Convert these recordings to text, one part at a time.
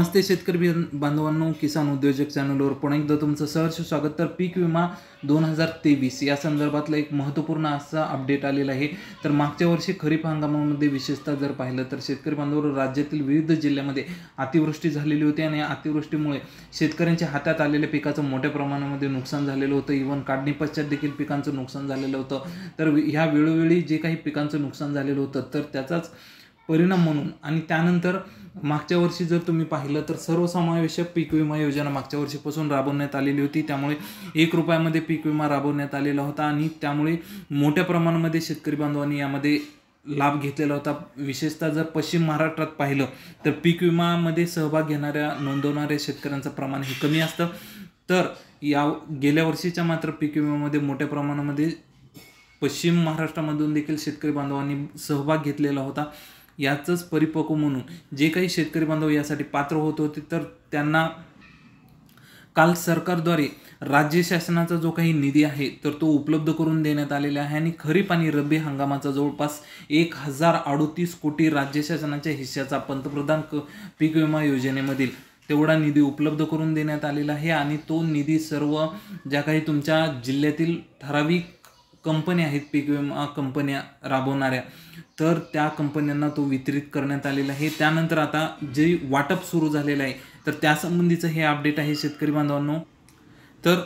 नमस्ते शेतकरी बांधवांनो किसान उद्योजक चॅनलवर पुन्हा एकदा तुमचं सहर्ष स्वागत तर पीक विमा दोन हजार तेवीस या संदर्भातला एक महत्त्वपूर्ण असा अपडेट आलेला आहे तर मागच्या वर्षी खरीप हंगामामध्ये विशेषतः जर पाहिलं तर शेतकरी बांधवावर राज्यातील विविध जिल्ह्यामध्ये अतिवृष्टी झालेली होती आणि अतिवृष्टीमुळे शेतकऱ्यांच्या हातात आलेल्या पिकाचं मोठ्या प्रमाणामध्ये नुकसान झालेलं होतं इव्हन काढणी पश्चात देखील पिकांचं नुकसान झालेलं होतं तर ह्या वेळोवेळी जे काही पिकांचं नुकसान झालेलं होतं तर त्याचाच परिणाम म्हणून आणि त्यानंतर मागच्या वर्षी जर तुम्ही पाहिलं तर सर्वसमावेशक पीक विमा योजना मागच्या वर्षीपासून राबवण्यात आलेली होती त्यामुळे एक रुपयामध्ये पीक विमा राबवण्यात आलेला होता आणि त्यामुळे मोठ्या प्रमाणामध्ये शेतकरी बांधवांनी यामध्ये लाभ घेतलेला होता विशेषतः जर पश्चिम महाराष्ट्रात पाहिलं तर पीक विमामध्ये सहभाग घेणाऱ्या नोंदवणाऱ्या शेतकऱ्यांचं प्रमाण हे कमी असतं तर या गेल्या वर्षीच्या मात्र पीक विम्यामध्ये मोठ्या प्रमाणामध्ये पश्चिम महाराष्ट्रामधून देखील शेतकरी बांधवांनी सहभाग घेतलेला होता याचंच परिपक्व म्हणून जे काही शेतकरी बांधव यासाठी पात्र होत होते तर त्यांना काल सरकारद्वारे राज्य शासनाचा जो काही निधी आहे तर तो उपलब्ध करून देण्यात आलेला आहे आणि खरीप आणि रब्बी हंगामाचा जवळपास एक हजार अडोतीस कोटी राज्य शासनाच्या हिश्श्याचा पंतप्रधान क पीक विमा योजनेमधील तेवढा निधी उपलब्ध करून देण्यात आलेला आहे आणि तो निधी सर्व ज्या काही तुमच्या जिल्ह्यातील ठराविक कंपन्या आहेत पीक विमा कंपन्या राबवणाऱ्या तर त्या कंपन्यांना तो वितरित करण्यात आलेला आहे त्यानंतर आता जे वाटप सुरू झालेलं आहे तर त्यासंबंधीचं हे अपडेट आहे शेतकरी बांधवांनो तर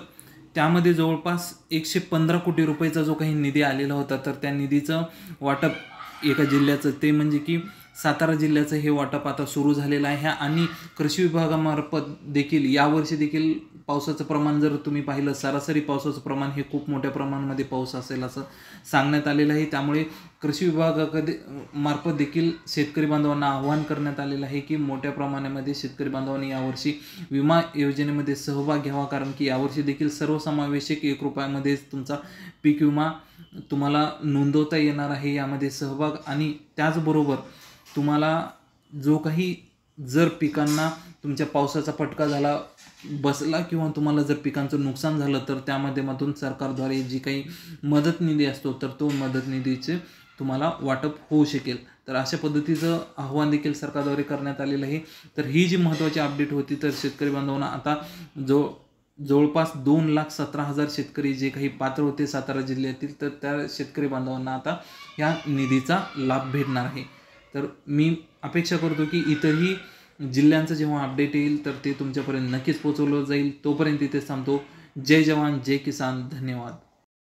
त्यामध्ये जवळपास एकशे पंधरा कोटी रुपयाचा जो काही निधी आलेला होता तर त्या निधीचं वाटप एका जिल्ह्याचं ते म्हणजे की सातारा जिल्ह्याचं हे वाटप आता सुरू झालेलं आहे आणि कृषी विभागामार्फत देखील यावर्षी देखील पावसाचं प्रमाण जर तुम्ही पाहिलं सरासरी पावसाचं प्रमाण हे खूप मोठ्या प्रमाणामध्ये पाऊस असेल असं सांगण्यात आलेलं आहे त्यामुळे कृषी विभागाकडे मार्फत देखील शेतकरी बांधवांना आवाहन करण्यात आलेलं आहे की मोठ्या प्रमाणामध्ये शेतकरी बांधवांनी यावर्षी विमा योजनेमध्ये सहभाग घ्यावा कारण की यावर्षी देखील सर्वसमावेशक एक रुपयामध्येच तुमचा पीक विमा तुम्हाला नोंदवता येणार आहे यामध्ये सहभाग आणि त्याचबरोबर तुम्हाला जो काही जर पिकांना तुमच्या पावसाचा फटका झाला बसला किंवा तुम्हाला जर पिकांचं नुकसान झालं तर त्या माध्यमातून सरकारद्वारे जी काही मदत निधी असतो तर तो मदत निधीचे तुम्हाला वाटप होऊ शकेल तर अशा पद्धतीचं आव्हान देखील सरकारद्वारे करण्यात आलेलं आहे तर ही जी महत्त्वाची अपडेट होती तर शेतकरी बांधवांना आता जो जवळपास दोन लाख सतरा हजार शेतकरी जे काही पात्र होते सातारा जिल्ह्यातील तर त्या शेतकरी बांधवांना आता या निधीचा लाभ भेटणार आहे तर मी अपेक्षा करतो की इतरही जिल्ह्यांचं जेव्हा अपडेट येईल तर ते तुमच्यापर्यंत नक्कीच पोहोचवलं जाईल तोपर्यंत तिथेच थांबतो जय जवान जय किसान धन्यवाद